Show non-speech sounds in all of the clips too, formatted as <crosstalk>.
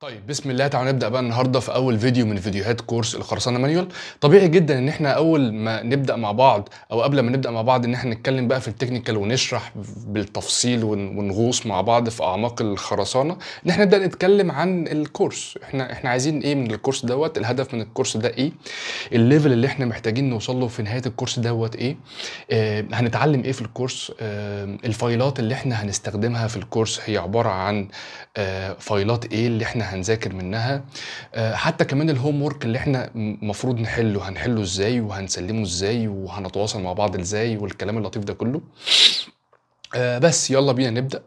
طيب بسم الله تعالى نبدا بقى النهارده في اول فيديو من فيديوهات كورس الخرسانه مانيوال طبيعي جدا ان احنا اول ما نبدا مع بعض او قبل ما نبدا مع بعض ان احنا نتكلم بقى في التكنيكال ونشرح بالتفصيل ونغوص مع بعض في اعماق الخرسانه ان احنا نبدا نتكلم عن الكورس احنا احنا عايزين ايه من الكورس دوت الهدف من الكورس ده ايه الليفل اللي احنا محتاجين نوصل له في نهايه الكورس دوت ايه آه هنتعلم ايه في الكورس آه الفايلات اللي احنا هنستخدمها في الكورس هي عباره عن آه فايلات ايه اللي احنا هنذاكر منها آه، حتى كمان الهوم ورك اللي احنا المفروض نحله هنحله ازاي وهنسلمه ازاي وهنتواصل مع بعض ازاي والكلام اللطيف ده كله آه، بس يلا بينا نبدا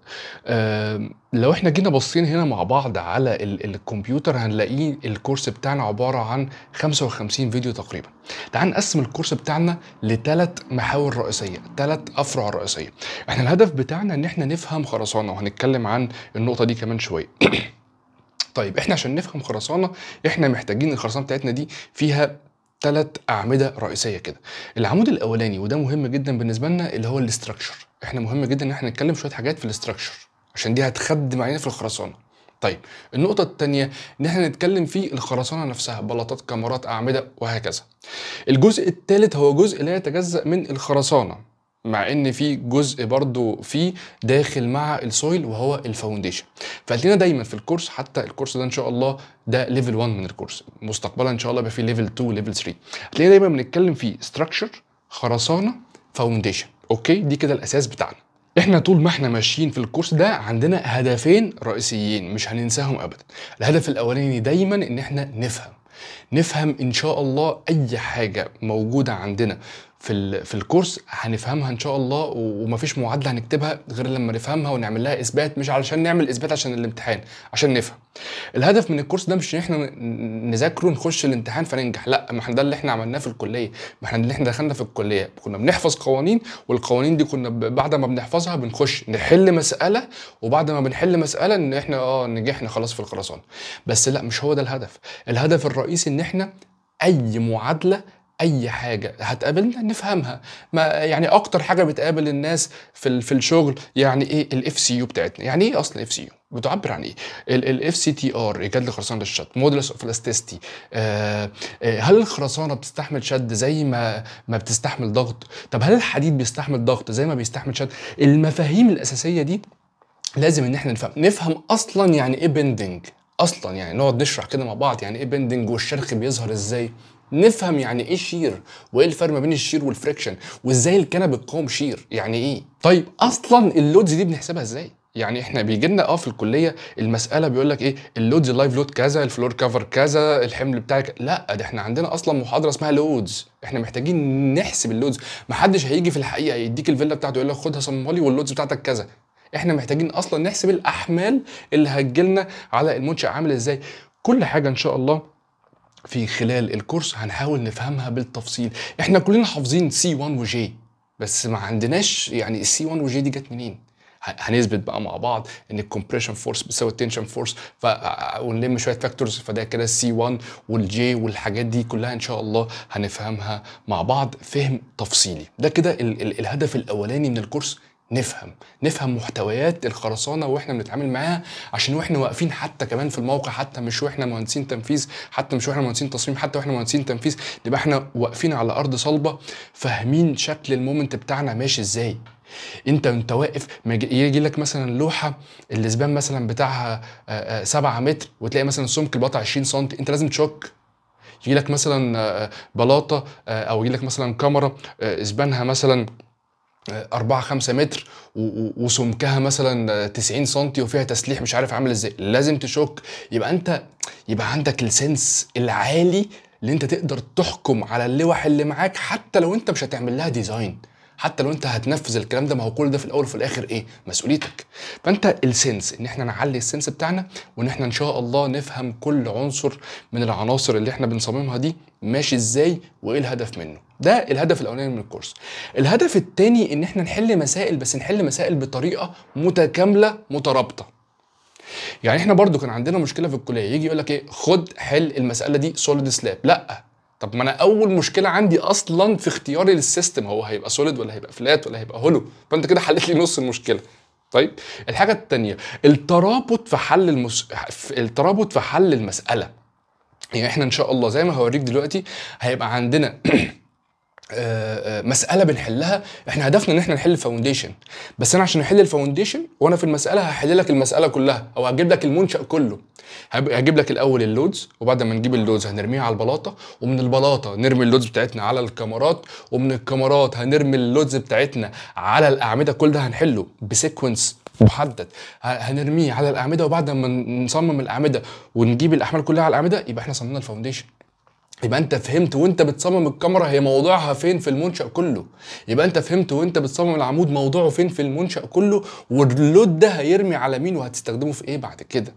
آه، لو احنا جينا باصين هنا مع بعض على الكمبيوتر هنلاقيه الكورس بتاعنا عباره عن 55 فيديو تقريبا تعال نقسم الكورس بتاعنا لثلاث محاور رئيسيه ثلاث افرع رئيسيه احنا الهدف بتاعنا ان احنا نفهم خرسانه وهنتكلم عن النقطه دي كمان شويه <clears throat> طيب احنا عشان نفهم خرسانه احنا محتاجين الخرسانه بتاعتنا دي فيها ثلاث اعمده رئيسيه كده العمود الاولاني وده مهم جدا بالنسبه لنا اللي هو الاستراكشر احنا مهم جدا ان احنا نتكلم شويه حاجات في الاستراكشر عشان دي هتخدم معانا في الخرسانه طيب النقطة التانية إن احنا نتكلم في الخرسانة نفسها بلاطات كاميرات أعمدة وهكذا. الجزء التالت هو جزء لا يتجزأ من الخرسانة مع ان في جزء برضو فيه داخل مع السويل وهو الفاونديشن فقلنا دايما في الكورس حتى الكورس ده ان شاء الله ده ليفل 1 من الكورس مستقبلا ان شاء الله يبقى في ليفل 2 ليفل 3 هتلاقينا دايما بنتكلم في ستراكشر خرسانه فاونديشن اوكي دي كده الاساس بتاعنا احنا طول ما احنا ماشيين في الكورس ده عندنا هدفين رئيسيين مش هننساهم ابدا الهدف الاولاني دايما ان احنا نفهم نفهم ان شاء الله اي حاجه موجوده عندنا في في الكورس هنفهمها ان شاء الله ومفيش معادله هنكتبها غير لما نفهمها ونعمل لها اثبات مش علشان نعمل اثبات عشان الامتحان عشان نفهم الهدف من الكورس ده مش ان احنا نذاكره نخش الامتحان فننجح لا ما احنا ده اللي احنا عملناه في الكليه ما احنا اللي احنا دخلنا في الكليه كنا بنحفظ قوانين والقوانين دي كنا بعد ما بنحفظها بنخش نحل مساله وبعد ما بنحل مساله ان احنا اه نجحنا خلاص في الخرسانه بس لا مش هو ده الهدف الهدف الرئيسي ان احنا اي معادله اي حاجه هتقابلنا نفهمها ما يعني اكتر حاجه بتقابل الناس في في الشغل يعني ايه الاف سي يو بتاعتنا يعني ايه اصلا اف سي يو بتعبر عن ايه الاف سي تي ار ايجاد لخرسانه للشد مودلس اوف الاستيستي هل الخرسانه بتستحمل شد زي ما ما بتستحمل ضغط طب هل الحديد بيستحمل ضغط زي ما بيستحمل شد المفاهيم الاساسيه دي لازم ان احنا نفهم نفهم اصلا يعني ايه بندنج اصلا يعني نقعد نشرح كده مع بعض يعني ايه بندنج والشرخ بيظهر ازاي نفهم يعني ايه شير وايه الفرق ما بين الشير والفريكشن وازاي الكنبه بتقوم شير يعني ايه طيب اصلا اللودز دي بنحسبها ازاي يعني احنا بيجي لنا اه في الكليه المساله بيقول لك ايه اللودز اللايف لود كذا الفلور كفر كذا الحمل بتاعك لا ده احنا عندنا اصلا محاضره اسمها لودز احنا محتاجين نحسب اللودز محدش هيجي في الحقيقه يديك الفيلا بتاعته يقول لك خدها صممها لي واللودز بتاعتك كذا احنا محتاجين اصلا نحسب الاحمال اللي هتجيلنا على المنشا عامل ازاي كل حاجه ان شاء الله في خلال الكورس هنحاول نفهمها بالتفصيل احنا كلنا حافظين سي 1 وجي بس ما عندناش يعني السي 1 وجي دي جت منين هنثبت بقى مع بعض ان الكومبريشن فورس بتساوي التنشن فورس ف آه، ونلم شويه فاكتورز فده كده السي 1 والجي والحاجات دي كلها ان شاء الله هنفهمها مع بعض فهم تفصيلي ده كده ال ال الهدف الاولاني من الكورس نفهم نفهم محتويات الخرسانه واحنا بنتعامل معاها عشان واحنا واقفين حتى كمان في الموقع حتى مش واحنا مهندسين تنفيذ حتى مش واحنا مهندسين تصميم حتى واحنا مهندسين تنفيذ نبقى احنا واقفين على ارض صلبه فاهمين شكل المومنت بتاعنا ماشي ازاي انت انت واقف يجي لك مثلا لوحه الاسبان مثلا بتاعها 7 متر وتلاقي مثلا سمك البطا 20 سم انت لازم تشك يجي لك مثلا بلاطه او يجي لك مثلا كاميرا اسبانها مثلا 4 5 متر وسمكها مثلا 90 سم وفيها تسليح مش عارف عامل ازاي لازم تشك يبقى انت يبقى عندك السنس العالي اللي انت تقدر تحكم على اللوح اللي معاك حتى لو انت مش هتعمل لها ديزاين حتى لو انت هتنفذ الكلام ده ما هو كل ده في الاول وفي الاخر ايه مسؤوليتك فانت السنس ان احنا نعلي السنس بتاعنا وان احنا ان شاء الله نفهم كل عنصر من العناصر اللي احنا بنصممها دي ماشي ازاي وايه الهدف منه ده الهدف الاولاني من الكورس الهدف الثاني ان احنا نحل مسائل بس نحل مسائل بطريقه متكامله مترابطه يعني احنا برضو كان عندنا مشكله في الكليه يجي يقول لك ايه خد حل المساله دي سوليد سلاب لا طب ما انا اول مشكله عندي اصلا في اختياري للسيستم هو هيبقى سوليد ولا هيبقى فلات ولا هيبقى هولو فانت كده حليت لي نص المشكله طيب الحاجه الثانيه الترابط في حل المس... الترابط في حل المساله يعني احنا ان شاء الله زي ما هوريك دلوقتي هيبقى عندنا <clears throat> آه، آه، مساله بنحلها احنا هدفنا ان احنا نحل الفاونديشن بس انا عشان احل الفاونديشن وانا في المساله هحل لك المساله كلها او هجيب لك المنشا كله هجيب لك الاول اللودز وبعد ما نجيب اللودز هنرميها على البلاطه ومن البلاطه نرمي اللودز بتاعتنا على الكاميرات ومن الكاميرات هنرمي اللودز بتاعتنا على الاعمده كل ده هنحله بسيكونس محدد هنرميه على الاعمده وبعد ما نصمم الاعمده ونجيب الاحمال كلها على الاعمده يبقى احنا صممنا الفاونديشن يبقى انت فهمت وانت بتصمم الكاميرا هي موضوعها فين في المنشا كله يبقى انت فهمت وانت بتصمم العمود موضوعه فين في المنشا كله واللود ده هيرمي على مين وهتستخدمه في ايه بعد كده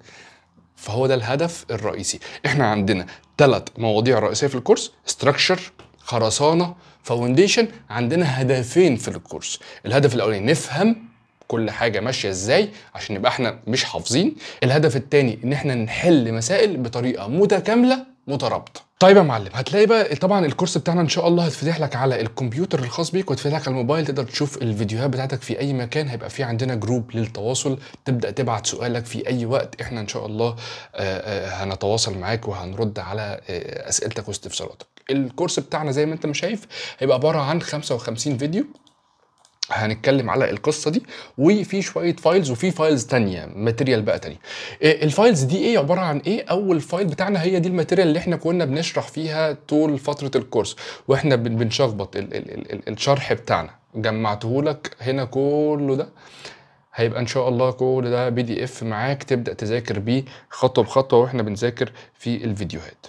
فهو ده الهدف الرئيسي احنا عندنا ثلاث مواضيع رئيسيه في الكورس استراكشر خرسانه فاونديشن عندنا هدفين في الكورس الهدف الاولاني نفهم كل حاجه ماشيه ازاي عشان نبقى احنا مش حافظين الهدف الثاني ان احنا نحل مسائل بطريقه متكامله مترابطه طيب يا معلم هتلاقي بقى طبعا الكورس بتاعنا ان شاء الله هيتفتح لك على الكمبيوتر الخاص بيك ويتفتح لك على الموبايل تقدر تشوف الفيديوهات بتاعتك في اي مكان هيبقى في عندنا جروب للتواصل تبدا تبعت سؤالك في اي وقت احنا ان شاء الله آه، آه، هنتواصل معاك وهنرد على آه، اسئلتك واستفساراتك الكورس بتاعنا زي ما انت مش شايف هيبقى عباره عن 55 فيديو هنتكلم على القصه دي وفي شويه فايلز وفي فايلز تانية ماتيريال بقى تانية آه، الفايلز دي ايه عباره عن ايه اول فايل بتاعنا هي دي الماتيريال اللي احنا كنا بنشرح فيها طول فتره الكورس واحنا بنشخبط ال ال ال ال الشرح بتاعنا جمعتهولك هنا كله ده هيبقى ان شاء الله كل ده بي دي اف معاك تبدا تذاكر بيه خطوه بخطوه واحنا بنذاكر في الفيديوهات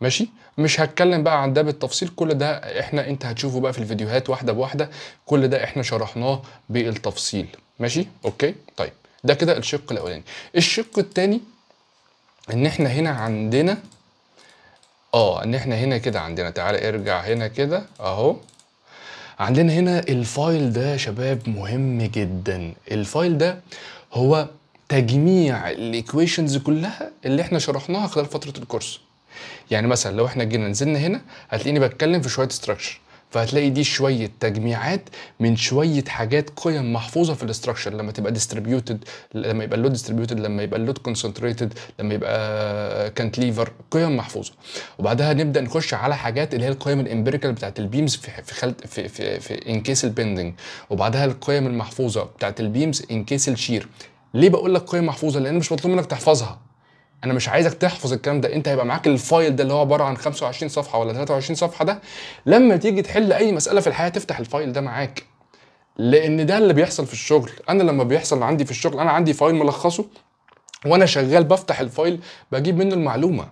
ماشي مش هتكلم بقى عن ده بالتفصيل كل ده احنا انت هتشوفه بقى في الفيديوهات واحده بواحده كل ده احنا شرحناه بالتفصيل ماشي اوكي طيب ده كده الشق الاولاني الشق الثاني ان احنا هنا عندنا اه ان احنا هنا كده عندنا تعال ارجع هنا كده اهو عندنا هنا الفايل ده يا شباب مهم جدا الفايل ده هو تجميع الايكويشنز كلها اللي احنا شرحناها خلال فتره الكورس يعني مثلا لو احنا جينا نزلنا هنا هتلاقيني بتكلم في شويه ستراكشر فهتلاقي دي شويه تجميعات من شويه حاجات قيم محفوظه في الاستراكشر لما تبقى ديستريبيوتد لما يبقى اللود ديستريبيوتد لما يبقى اللود كونسنتريتد لما يبقى كانتليفر قيم محفوظه وبعدها نبدا نخش على حاجات اللي هي القيم الامبيريكال بتاعت البيمز في في خلط في في, في ان كيس البندنج وبعدها القيم المحفوظه بتاعت البيمز ان كيس الشير ليه بقول لك قيم محفوظه لان مش مطلوب منك تحفظها انا مش عايزك تحفظ الكلام ده انت هيبقى معاك الفايل ده اللي هو عباره عن 25 صفحه ولا 23 صفحه ده لما تيجي تحل اي مساله في الحياه تفتح الفايل ده معاك لان ده اللي بيحصل في الشغل انا لما بيحصل عندي في الشغل انا عندي فايل ملخصه وانا شغال بفتح الفايل بجيب منه المعلومه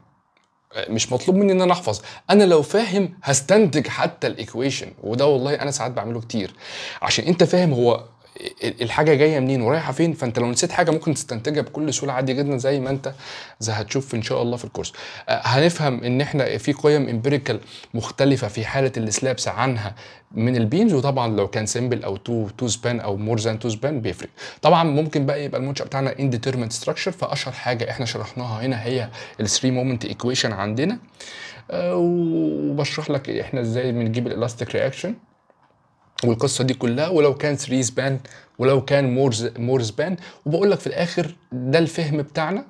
مش مطلوب مني ان انا احفظ انا لو فاهم هستنتج حتى الايكويشن وده والله انا ساعات بعمله كتير عشان انت فاهم هو الحاجه جايه منين ورايحه فين فانت لو نسيت حاجه ممكن تستنتجها بكل سهوله عادي جدا زي ما انت زي هتشوف ان شاء الله في الكورس أه، هنفهم ان احنا في قيم امبيريكال مختلفه في حاله السلابس عنها من البينز وطبعا لو كان سمبل او تو تو سبان او مور ذان تو سبان بيفرق طبعا ممكن بقى يبقى المنشا بتاعنا انديترمنت ستراكشر فاشهر حاجه احنا شرحناها هنا هي الثري مومنت ايكويشن عندنا أه، وبشرح لك احنا ازاي بنجيب الالاستيك رياكشن والقصه دي كلها ولو كان 3 سبان ولو كان مور مور سبان وبقول لك في الاخر ده الفهم بتاعنا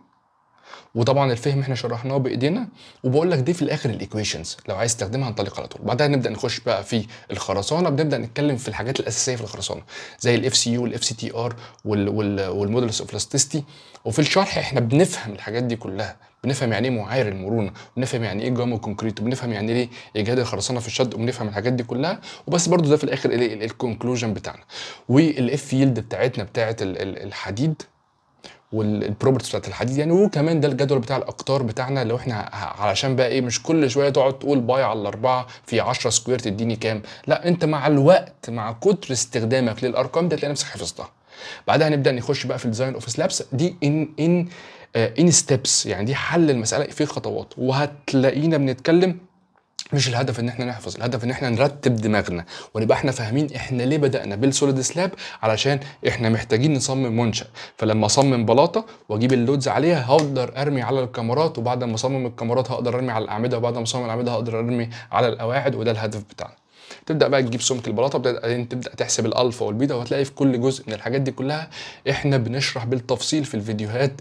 وطبعا الفهم احنا شرحناه بايدينا وبقول لك دي في الاخر الايكويشنز لو عايز تستخدمها انطلق على طول بعدها نبدا نخش بقى في الخرسانه بنبدا نتكلم في الحاجات الاساسيه في الخرسانه زي الاف سي يو والاف سي تي ار والمودلس اوف لاستيستي وفي الشرح احنا بنفهم الحاجات دي كلها بنفهم يعني ايه معاير المرونه بنفهم يعني ايه جامو كونكريت بنفهم يعني ايه اجهاد الخرسانه في الشد وبنفهم الحاجات دي كلها وبس برضو ده في الاخر الكونكلوجن بتاعنا والاف يلد بتاعتنا بتاعت الحديد والبروبرتيز بتاعت الحديد يعني وكمان ده الجدول بتاع الاقطار بتاعنا لو احنا علشان بقى ايه مش كل شويه تقعد تقول باي على الاربعه في 10 سكوير تديني كام لا انت مع الوقت مع كتر استخدامك للارقام ده تلاقي نفسك حفظتها بعدها هنبدا نخش بقى في الديزاين اوف سلابس دي ان ان ان ستيبس يعني دي حل المساله في خطوات وهتلاقينا بنتكلم مش الهدف ان احنا نحفظ الهدف ان احنا نرتب دماغنا ونبقى احنا فاهمين احنا ليه بدانا بالسوليد سلاب علشان احنا محتاجين نصمم منشا فلما اصمم بلاطه واجيب اللودز عليها هقدر ارمي على الكاميرات وبعد ما اصمم الكاميرات هقدر ارمي على الاعمده وبعد ما اصمم الاعمده هقدر ارمي على القواعد وده الهدف بتاعنا تبدا بقى تجيب سمك البلاطه وبعدين تبدا تحسب الالفا والبيتا وهتلاقي في كل جزء من الحاجات دي كلها احنا بنشرح بالتفصيل في الفيديوهات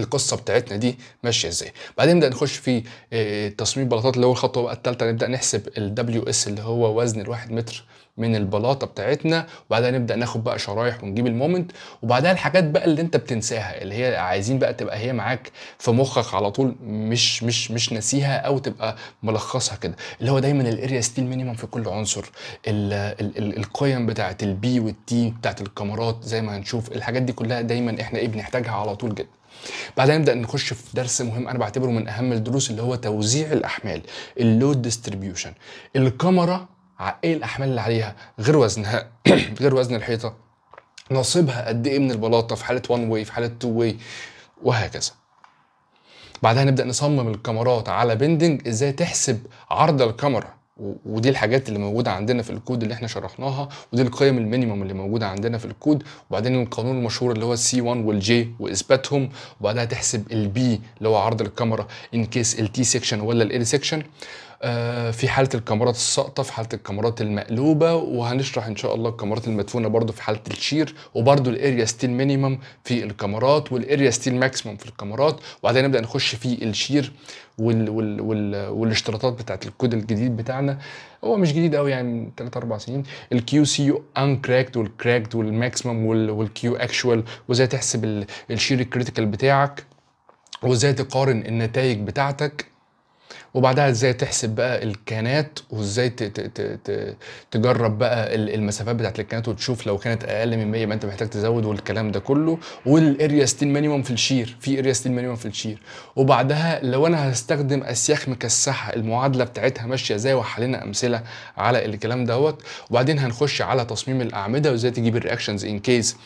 القصه بتاعتنا دي ماشيه ازاي بعدين نبدا نخش في آه، تصميم بلاطات اللي هو الخطوه بقى الثالثه نبدا نحسب الدبليو اس اللي هو وزن الواحد متر من البلاطه بتاعتنا وبعدها نبدا ناخد بقى شرايح ونجيب المومنت وبعدها الحاجات بقى اللي انت بتنساها اللي هي عايزين بقى تبقى هي معاك في مخك على طول مش مش مش ناسيها او تبقى ملخصها كده اللي هو دايما الاريا ستيل مينيمم في كل عنصر الـ الـ الـ القيم بتاعه البي والتي بتاعه الكاميرات زي ما هنشوف الحاجات دي كلها دايما احنا ايه بنحتاجها على طول جدا بعدها نبدا نخش في درس مهم انا بعتبره من اهم الدروس اللي هو توزيع الاحمال اللود ديستريبيوشن الكاميرا ايه الاحمال اللي عليها غير وزنها <clears throat> غير وزن الحيطه نصيبها قد ايه من البلاطه في حاله 1 واي في حاله 2 واي وهكذا بعدها نبدا نصمم الكاميرات على بندنج ازاي تحسب عرض الكاميرا ودي الحاجات اللي موجوده عندنا في الكود اللي احنا شرحناها ودي القيم المينيموم اللي موجوده عندنا في الكود وبعدين القانون المشهور اللي هو c 1 والJ واثباتهم وبعدها تحسب البي اللي هو عرض الكاميرا ان كيس التي سيكشن ولا الال سيكشن آه، في حاله الكاميرات الساقطه في حاله الكاميرات المقلوبه وهنشرح ان شاء الله الكاميرات المدفونه برضو في حاله الشير وبرضو الاريا ستيل مينيمم في الكاميرات والاريا ستيل ماكسيمم في الكاميرات وبعدين نبدا نخش في الشير وال وال وال والاشتراطات بتاعت الكود الجديد بتاعنا هو مش جديد قوي يعني من 3 4 سنين الكيو سي يو كراكت والكراكت والماكسيمم والكيو اكشوال وازاي تحسب الشير الكريتيكال بتاعك وازاي تقارن النتائج بتاعتك وبعدها ازاي تحسب بقى الكانات وازاي تجرب بقى المسافات بتاعت الكانات وتشوف لو كانت اقل من 100 يبقى انت محتاج تزود والكلام ده كله والاريا ستيل مينيمم في الشير في اريا ستيل مينيمم في الشير وبعدها لو انا هستخدم اسياخ مكسحه المعادله بتاعتها ماشيه ازاي وحلينا امثله على الكلام دوت وبعدين هنخش على تصميم الاعمده وازاي تجيب الرياكشنز ان كيس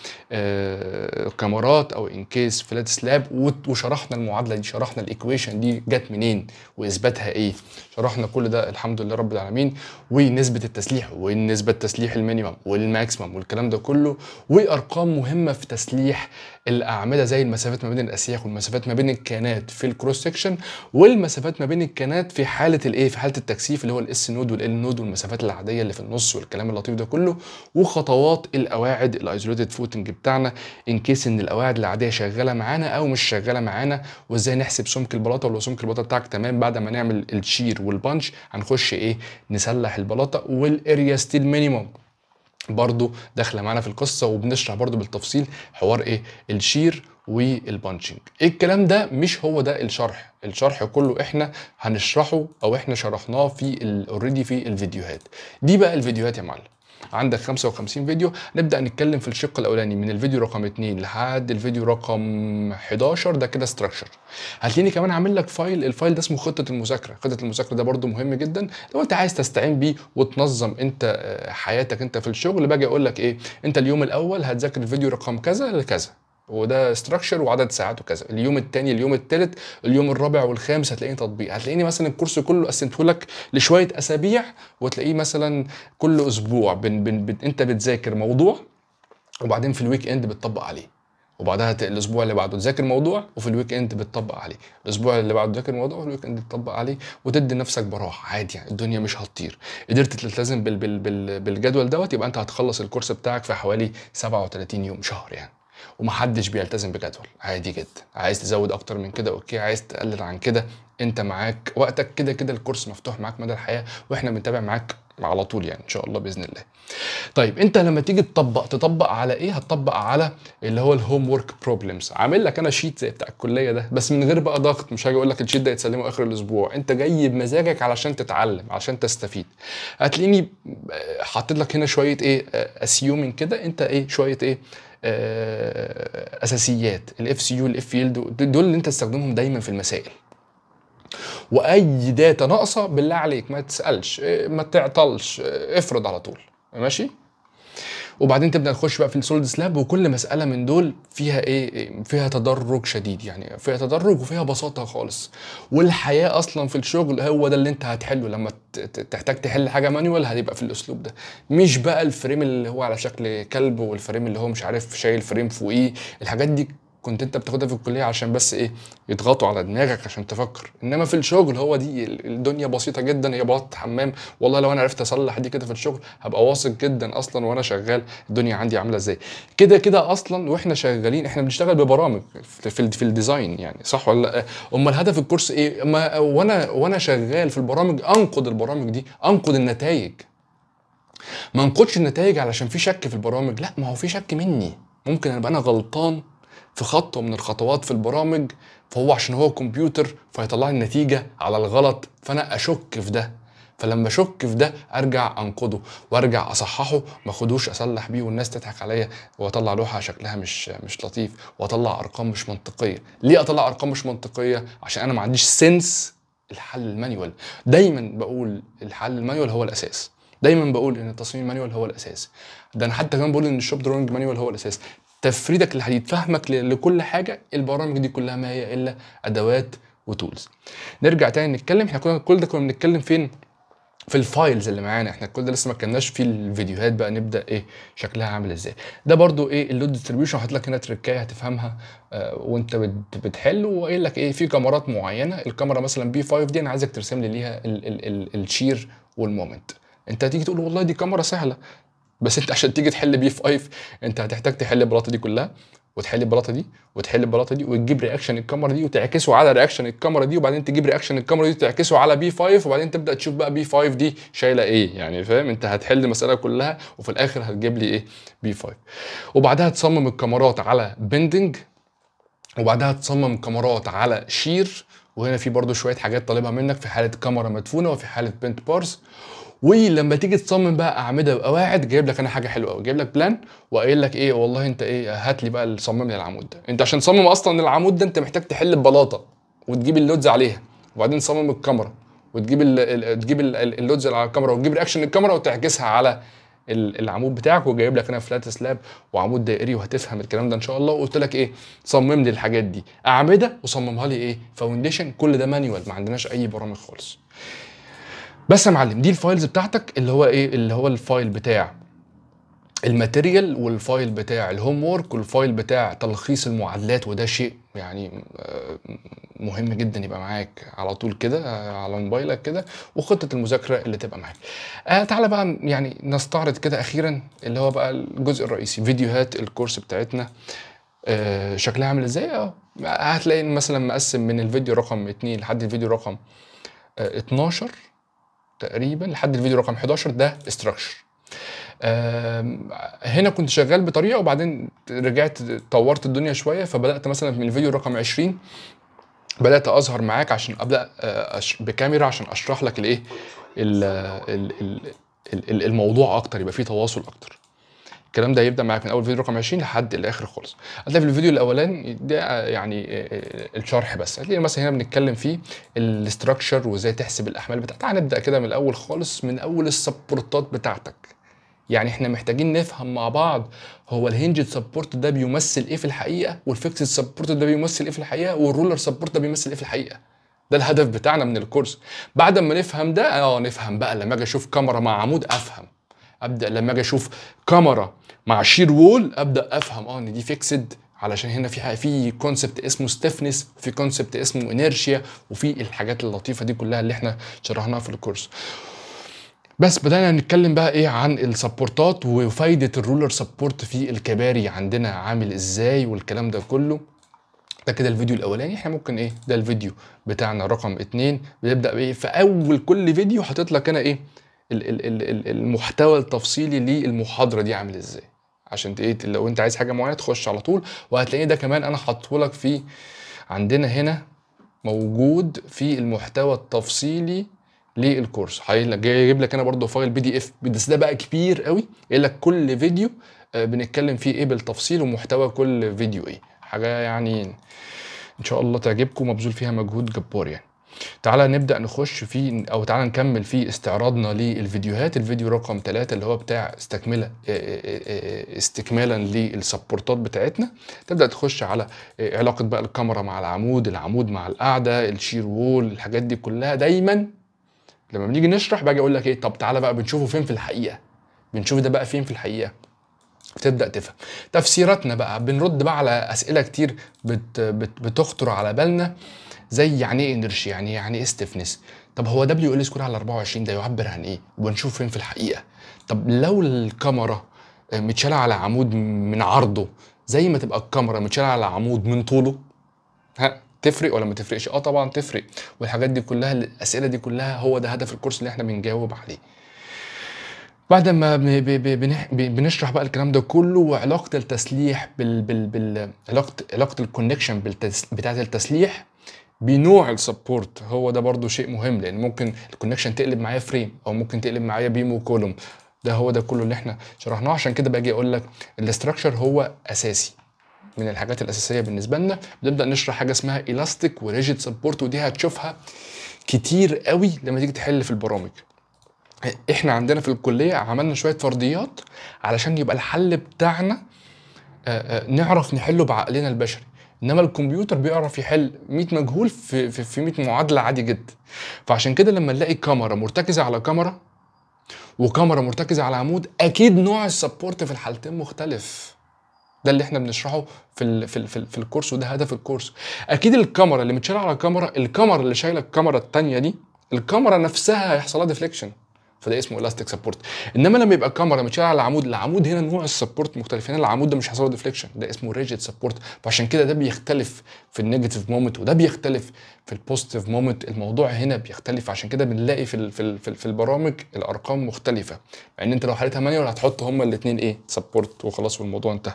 كاميرات او ان كيس فلات سلاب وشرحنا المعادله دي شرحنا الايكويشن دي جت منين واثبات 太易。شرحنا كل ده الحمد لله رب العالمين ونسبه التسليح والنسبه التسليح المينيمم والماكسيمم والكلام ده كله وارقام مهمه في تسليح الاعمده زي المسافات ما بين الاسياخ والمسافات ما بين الكانات في الكروس سكشن والمسافات ما بين الكانات في حاله الايه في حاله التكثيف اللي هو الاس نود والال نود والمسافات العاديه اللي في النص والكلام اللطيف ده كله وخطوات القواعد الايزوليتد فوتنج بتاعنا ان كيس ان القواعد العاديه شغاله معانا او مش شغاله معانا وازاي نحسب سمك البلاطه ولو سمك البلاطه بتاعك تمام بعد ما نعمل الشير والبانش هنخش ايه نسلح البلاطه والاريا ستيل مينيموم برضو داخله معانا في القصه وبنشرح برضو بالتفصيل حوار ايه الشير والبانشنج إيه الكلام ده مش هو ده الشرح الشرح كله احنا هنشرحه او احنا شرحناه في اوريدي في الفيديوهات دي بقى الفيديوهات يا معلم عندك 55 فيديو نبدا نتكلم في الشق الاولاني من الفيديو رقم 2 لحد الفيديو رقم 11 ده كده ستراكشر هتلاقيني كمان عامل لك فايل الفايل ده اسمه خطه المذاكره خطه المذاكره ده برده مهم جدا لو انت عايز تستعين بيه وتنظم انت آه، حياتك انت في الشغل باجي اقول لك ايه انت اليوم الاول هتذاكر الفيديو رقم كذا لكذا وده ستراكشر وعدد ساعاته كذا اليوم الثاني اليوم الثالث اليوم الرابع والخامس هتلاقيني تطبيق هتلاقيني مثلا الكورس كله قسمته لك لشويه اسابيع وتلاقيه مثلا كل اسبوع بن بن بن انت بتذاكر موضوع وبعدين في الويك اند بتطبق عليه وبعدها الاسبوع اللي بعده تذاكر موضوع وفي الويك اند بتطبق عليه الاسبوع اللي بعده تذاكر موضوع وفي الويك اند بتطبق عليه وتدي نفسك براحه عادي يعني الدنيا مش هتطير قدرت تلتزم بال بال بال بالجدول دوت يبقى انت هتخلص الكورس بتاعك في حوالي 37 يوم شهر يعني ومحدش بيلتزم بجدول عادي جدا عايز تزود اكتر من كده اوكي عايز تقلل عن كده انت معاك وقتك كده كده الكورس مفتوح معاك مدى الحياه واحنا بنتابع معاك على طول يعني ان شاء الله باذن الله طيب انت لما تيجي تطبق تطبق على ايه هتطبق على اللي هو الهوم ورك بروبلمز عامل لك انا شيت زي بتاع الكليه ده بس من غير بقى ضغط مش هاجي اقول لك الشيت ده يتسلمه اخر الاسبوع انت جاي بمزاجك علشان تتعلم علشان تستفيد هتلاقيني آه، حاطط لك هنا شويه ايه اسيومين آه، كده انت ايه شويه ايه آه، اساسيات الاف سي يو الاف يلد دول اللي انت تستخدمهم دايما في المسائل واي داتا ناقصه بالله عليك ما تسالش ما تعطلش افرض على طول ماشي وبعدين تبدا نخش بقى في السوليد سلاب وكل مساله من دول فيها ايه فيها تدرج شديد يعني فيها تدرج وفيها بساطه خالص والحياه اصلا في الشغل هو ده اللي انت هتحله لما تحتاج تحل حاجه مانيوال هتبقى في الاسلوب ده مش بقى الفريم اللي هو على شكل كلب والفريم اللي هو مش عارف شايل فريم فوقيه الحاجات دي كنت انت بتاخدها في الكليه عشان بس ايه يضغطوا على دماغك عشان تفكر انما في الشغل هو دي الدنيا بسيطه جدا هي بط حمام والله لو انا عرفت اصلح دي كده في الشغل هبقى واثق جدا اصلا وانا شغال الدنيا عندي عامله ازاي كده كده اصلا واحنا شغالين احنا بنشتغل ببرامج في, في الديزاين يعني صح ولا لا امال هدف الكورس ايه ما وانا وانا شغال في البرامج انقد البرامج دي انقد النتائج ما انقدش النتائج علشان في شك في البرامج لا ما هو في شك مني ممكن ابقى انا غلطان في خطوه من الخطوات في البرامج فهو عشان هو كمبيوتر فيطلع لي النتيجه على الغلط فانا اشك في ده فلما اشك في ده ارجع انقده وارجع اصححه ما اخدوش اسلح بيه والناس تضحك عليا واطلع لوحه شكلها مش مش لطيف واطلع ارقام مش منطقيه ليه اطلع ارقام مش منطقيه عشان انا ما عنديش سنس الحل المانيوال دايما بقول الحل المانيوال هو الاساس دايما بقول ان التصميم المانيوال هو الاساس ده انا حتى كمان بقول ان الشوب درونج مانيوال هو الاساس تفريدك اللي هيتفهمك لكل حاجه البرامج دي كلها ما هي الا ادوات وتولز نرجع تاني نتكلم احنا كل ده كنا بنتكلم فين في الفايلز اللي معانا احنا كل ده لسه ما كناش في الفيديوهات بقى نبدا ايه شكلها عامل ازاي ده برضو ايه اللود ديستريبيوشن هحط لك هنا تركايه هتفهمها اه وانت بتحل وقايل لك ايه في كاميرات معينه الكاميرا مثلا بي 5 دي انا عايزك ترسم لي ليها الشير والمومنت انت هتيجي تقول والله دي كاميرا سهله بس انت عشان تيجي تحل بي 5 انت هتحتاج تحل البلاطه دي كلها وتحل البلاطه دي وتحل البلاطه دي وتجيب رياكشن الكاميرا دي وتعكسه على رياكشن الكاميرا دي وبعدين تجيب رياكشن الكاميرا دي وتعكسه على بي 5 وبعدين تبدا تشوف بقى بي 5 دي شايله ايه يعني فاهم انت هتحل المساله كلها وفي الاخر هتجيب لي ايه بي 5 وبعدها تصمم الكاميرات على بندنج وبعدها تصمم كاميرات على شير وهنا في برضو شويه حاجات طالبها منك في حاله كاميرا مدفونه وفي حاله بنت بارز ولما تيجي تصمم بقى اعمده وقواعد جايب لك انا حاجه حلوه قوي جايب لك بلان وقايل لك ايه والله انت ايه هات لي بقى صمم لي العمود ده انت عشان تصمم اصلا العمود ده انت محتاج تحل البلاطه وتجيب اللودز عليها وبعدين تصمم الكاميرا وتجيب الـ تجيب اللودز على الكاميرا وتجيب رياكشن الكاميرا وتعكسها على العمود بتاعك وجايب لك انا فلات سلاب وعمود دائري وهتفهم الكلام ده ان شاء الله وقلت لك ايه صمم لي الحاجات دي اعمده وصممها لي ايه فاونديشن كل ده مانيوال ما عندناش اي برامج خالص بس يا معلم دي الفايلز بتاعتك اللي هو ايه اللي هو الفايل بتاع الماتيريال والفايل بتاع الهوم وورك والفايل بتاع تلخيص المعادلات وده شيء يعني آه، مهم جدا يبقى معاك على طول كده آه، على موبايلك كده وخطه المذاكره اللي تبقى معاك. آه تعالى بقى يعني نستعرض كده اخيرا اللي هو بقى الجزء الرئيسي فيديوهات الكورس بتاعتنا آه شكلها عامل ازاي؟ اه هتلاقي مثلا مقسم من الفيديو رقم 2 لحد الفيديو رقم آه 12 تقريبا لحد الفيديو رقم 11 ده استراكشر هنا كنت شغال بطريقه وبعدين رجعت طورت الدنيا شويه فبدات مثلا من الفيديو رقم 20 بدات اظهر معاك عشان ابدا آه، بكاميرا عشان اشرح لك الايه الموضوع اكتر يبقى فيه تواصل اكتر الكلام ده هيبدا معاك من اول فيديو رقم 20 لحد الاخر خالص هتلاقي في الفيديو الاولاني ده يعني آه، آه، الشرح بس هتلاقي مثلا هنا بنتكلم فيه الاستراكشر وازاي تحسب الاحمال بتاعتك نبدا كده من الاول خالص من اول السبورتات بتاعتك يعني احنا محتاجين نفهم مع بعض هو الهنج سبورت ده بيمثل ايه في الحقيقه والفيكس سبورت ده بيمثل ايه في الحقيقه والرولر سبورت ده بيمثل ايه في الحقيقه ده الهدف بتاعنا من الكورس بعد ما نفهم ده اه نفهم بقى لما اجي اشوف كاميرا مع عمود افهم ابدا لما اجي اشوف كاميرا مع شير وول ابدا افهم اه ان دي فيكسد علشان هنا في في كونسبت اسمه ستيفنس وفي كونسبت اسمه انيرشيا وفي الحاجات اللطيفه دي كلها اللي احنا شرحناها في الكورس بس بدأنا نتكلم بقى ايه عن السبورتات وفايدة الرولر سبورت في الكباري عندنا عامل ازاي والكلام ده كله ده كده الفيديو الاولاني احنا ممكن ايه ده الفيديو بتاعنا رقم اتنين بيبدا بايه في اول كل فيديو حاطط لك انا ايه المحتوى التفصيلي للمحاضرة دي عامل ازاي عشان ايه لو انت عايز حاجه معينه تخش على طول وهتلاقي ده كمان انا حاطه لك في عندنا هنا موجود في المحتوى التفصيلي للكورس هيجيب لك انا برده فايل بي دي اف بس ده بقى كبير قوي يقول لك كل فيديو آه، بنتكلم فيه ايه بالتفصيل ومحتوى كل فيديو ايه حاجه يعني ان شاء الله تعجبكم ومبذول فيها مجهود جبار يعني تعالى نبدا نخش في او تعالى نكمل في استعراضنا للفيديوهات الفيديو رقم 3 اللي هو بتاع استكمله آه، آه، آه، استكمالا للسبورتات بتاعتنا تبدا تخش على علاقه بقى الكاميرا مع العمود العمود مع القاعده الشير وول الحاجات دي كلها دايما لما بنيجي نشرح باجي اقول لك ايه طب تعالى بقى بنشوفه فين في الحقيقه بنشوف ده بقى فين في الحقيقه تبدا تفهم تفسيراتنا بقى بنرد بقى على اسئله كتير بت بت بتخطر على بالنا زي يعني ايه انرشيا يعني يعني ايه ستيفنس يعني إيه طب هو دبليو ال سكوير على 24 ده يعبر عن ايه وبنشوف فين في الحقيقه طب لو الكاميرا آه، متشاله على عمود من عرضه زي ما تبقى الكاميرا متشاله على عمود من طوله ها تفرق ولا ما تفرقش اه طبعا تفرق والحاجات دي كلها الاسئله دي كلها هو ده هدف الكورس اللي احنا بنجاوب عليه بعد ما بنشرح بقى الكلام ده كله وعلاقه التسليح بال بال بال علاقه علاقه الكونكشن بتاعه التسليح بنوع السبورت هو ده برضو شيء مهم لان ممكن الكونكشن تقلب معايا فريم او ممكن تقلب معايا بيم وكولوم ده هو ده كله اللي احنا شرحناه عشان كده باجي اقول لك الاستراكشر هو اساسي من الحاجات الاساسيه بالنسبه لنا بنبدا نشرح حاجه اسمها الاستيك وريجيد سبورت ودي هتشوفها كتير قوي لما تيجي تحل في البرامج احنا عندنا في الكليه عملنا شويه فرضيات علشان يبقى الحل بتاعنا آه، آه، نعرف نحله بعقلنا البشري انما الكمبيوتر بيعرف يحل 100 مجهول في في, في 100 معادله عادي جدا فعشان كده لما نلاقي كاميرا مرتكزه على كاميرا وكاميرا مرتكزه على عمود اكيد نوع السبورت في الحالتين مختلف ده اللي احنا بنشرحه في الـ في الـ في, في الكورس وده هدف الكورس اكيد الكاميرا اللي متشاله على كاميرا الكاميرا اللي شايله الكاميرا الثانيه دي الكاميرا نفسها هيحصل لها ديفليكشن فده اسمه الاستيك سبورت انما لما يبقى الكاميرا متشاله على العمود العمود هنا نوع السبورت مختلف هنا العمود ده مش هيحصل ديفليكشن ده اسمه ريجيد سبورت فعشان كده ده بيختلف في النيجاتيف مومنت وده بيختلف في البوزيتيف مومنت الموضوع هنا بيختلف عشان كده بنلاقي في الـ في, الـ في البرامج الارقام مختلفه مع ان انت لو حليتها مانيوال هتحط هما الاثنين ايه سبورت وخلاص والموضوع انتهى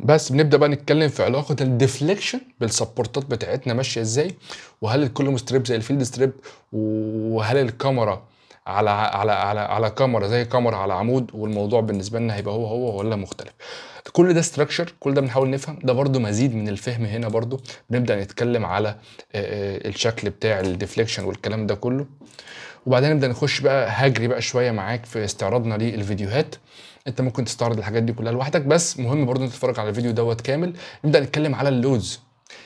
بس بنبدا بقى نتكلم في علاقه الديفليكشن بالسبورتات بتاعتنا ماشيه ازاي وهل الكولوم ستريب زي الفيلد ستريب وهل الكاميرا على على على على كاميرا زي كاميرا على عمود والموضوع بالنسبه لنا هيبقى هو هو ولا مختلف كل ده ستراكشر كل ده بنحاول نفهم ده برده مزيد من الفهم هنا برده بنبدا نتكلم على الشكل بتاع الديفليكشن والكلام ده كله وبعدين نبدا نخش بقى هجري بقى شويه معاك في استعراضنا للفيديوهات انت ممكن تستعرض الحاجات دي كلها لوحدك بس مهم برضو انت تتفرج على الفيديو دوت كامل نبدا نتكلم على اللودز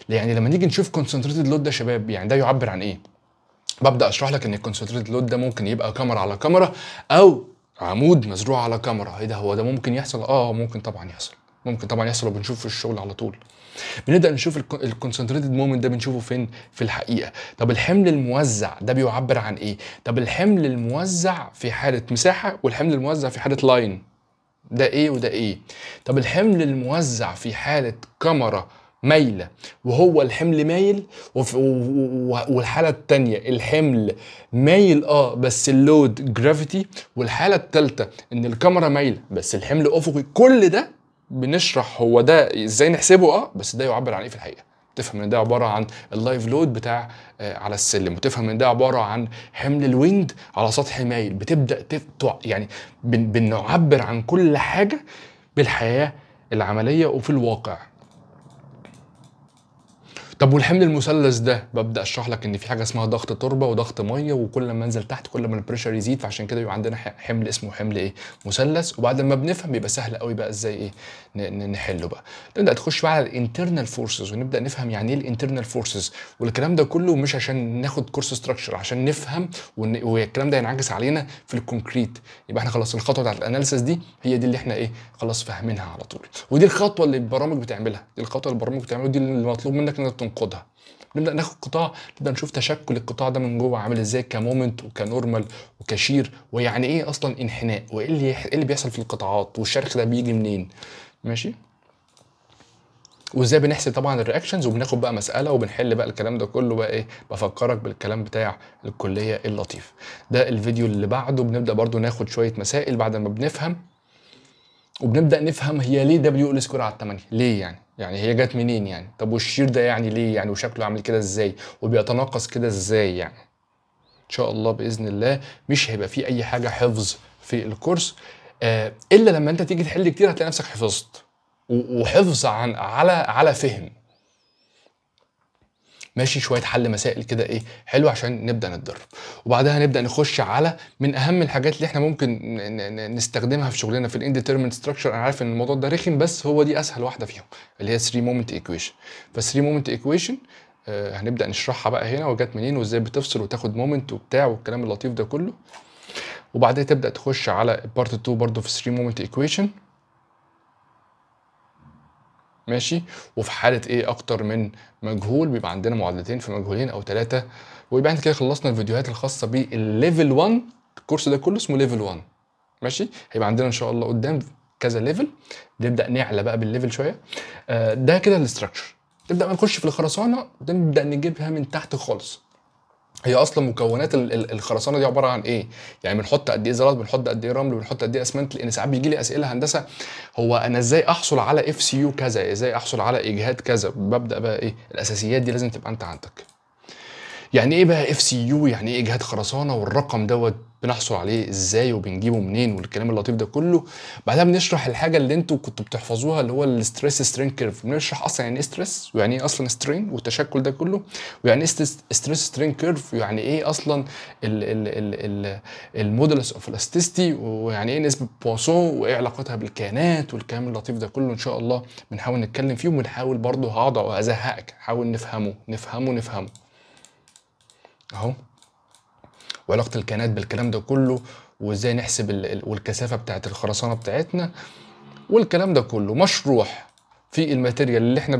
يعني لما نيجي نشوف كونسنتريتد لود ده شباب يعني ده يعبر عن ايه ببدا اشرح لك ان الكونسنتريتد لود ده ممكن يبقى كاميرا على كاميرا او عمود مزروع على كاميرا ايه ده هو ده ممكن يحصل اه ممكن طبعا يحصل ممكن طبعا يحصل وبنشوفه في الشغل على طول بنبدا نشوف الكونسنتريتد مومنت ده بنشوفه فين في الحقيقه طب الحمل الموزع ده بيعبر عن ايه طب الحمل الموزع في حاله مساحه والحمل الموزع في حاله لاين ده ايه وده ايه طب الحمل الموزع في حالة كاميرا مايلة وهو الحمل مايل والحالة التانية الحمل مايل اه بس اللود جرافيتي والحالة التالتة ان الكاميرا مايلة بس الحمل افقي كل ده بنشرح هو ده ازاي نحسبه اه بس ده يعبر عن ايه في الحقيقة تفهم ان ده عباره عن اللايف لود بتاع آه، على السلم وتفهم ان ده عباره عن حمل الويند على سطح مايل بتبدا يعني بنعبر عن كل حاجه بالحياه العمليه وفي الواقع طب والحمل المثلث ده ببدا اشرح لك ان في حاجه اسمها ضغط تربه وضغط ميه وكل ما انزل تحت كل ما البريشر يزيد فعشان كده يبقى عندنا حمل اسمه حمل ايه مثلث وبعد ما بنفهم بيبقى سهل قوي بقى ازاي ايه نحله بقى نبدا تخش بقى على الانترنال فورسز ونبدا نفهم يعني ايه الانترنال فورسز والكلام ده كله مش عشان ناخد كورس ستراكشر عشان نفهم والكلام ده ينعكس علينا في الكونكريت يبقى احنا خلاص الخطوه بتاعت الاناليسيس دي هي دي اللي احنا ايه خلاص فاهمينها على طول ودي الخطوه اللي البرامج بتعملها دي الخطوه اللي البرامج بتعملها دي اللي مطلوب منك انك ننقضها نبدا ناخد قطاع نبدا نشوف تشكل القطاع ده من جوه عامل ازاي كمومنت وكنورمال وكشير ويعني ايه اصلا انحناء وايه اللي ايه اللي بيحصل في القطاعات والشرخ ده بيجي منين ماشي وازاي بنحسب طبعا الرياكشنز وبناخد بقى مساله وبنحل بقى الكلام ده كله بقى ايه بفكرك بالكلام بتاع الكليه اللطيف ده الفيديو اللي بعده بنبدا برضو ناخد شويه مسائل بعد ما بنفهم وبنبدا نفهم هي ليه دبليو ال سكوير على 8 ليه يعني يعني هي جت منين يعني طب والشير ده يعني ليه يعني وشكله عامل كده ازاي وبيتناقص كده ازاي يعني ان شاء الله باذن الله مش هيبقى في اي حاجه حفظ في الكورس آه الا لما انت تيجي تحل كتير هتلاقي نفسك حفظت وحفظ عن على على فهم ماشي شويه حل مسائل كده ايه حلو عشان نبدا نتدرب وبعدها نبدا نخش على من اهم الحاجات اللي احنا ممكن نستخدمها في شغلنا في الانديترمنت ستراكشر انا عارف ان الموضوع ده رخم بس هو دي اسهل واحده فيهم اللي هي 3 مومنت ايكويشن ف 3 مومنت ايكويشن هنبدا نشرحها بقى هنا وجت منين وازاي بتفصل وتاخد مومنت وبتاع والكلام اللطيف ده كله وبعدها تبدا تخش على بارت 2 برضه في 3 مومنت ايكويشن ماشي وفي حاله ايه اكتر من مجهول بيبقى عندنا معادلتين في مجهولين او ثلاثه ويبقى احنا كده خلصنا الفيديوهات الخاصه بالليفل 1 الكورس ده كله اسمه ليفل 1 ماشي هيبقى عندنا ان شاء الله قدام كذا ليفل نبدا نعلى بقى بالليفل شويه آه، ده كده الاستراكشر نبدا ما نخش في الخرسانه نبدا نجيبها من تحت خالص هي اصلا مكونات الخرسانه دي عباره عن ايه؟ يعني بنحط قد ايه زلط بنحط قد ايه رمل بنحط قد ايه اسمنت لان ساعات بيجي لي اسئله هندسه هو انا ازاي احصل على اف سي يو كذا ازاي احصل على اجهاد كذا ببدا بقى ايه؟ الاساسيات دي لازم تبقى انت عندك. يعني ايه بقى اف سي يو يعني ايه اجهاد خرسانه والرقم دوت بنحصل عليه ازاي وبنجيبه منين والكلام اللطيف ده كله بعدها بنشرح الحاجه اللي انتوا كنتوا بتحفظوها اللي هو الستريس سترين كيرف بنشرح اصلا يعني ايه ستريس ويعني ايه اصلا سترين والتشكل ده كله ويعني ايه ستريس سترين كيرف ويعني ايه اصلا المودلس اوف الاستيستي ويعني ايه نسبه بواسون وايه علاقتها بالكيانات والكلام اللطيف ده كله ان شاء الله بنحاول نتكلم فيه وبنحاول برضه هقعد ازهقك حاول نفهمه نفهمه نفهمه اهو وعلاقه الكائنات بالكلام ده كله وازاي نحسب والكثافه بتاعه الخرسانه بتاعتنا والكلام ده كله مشروح في الماتيريال اللي احنا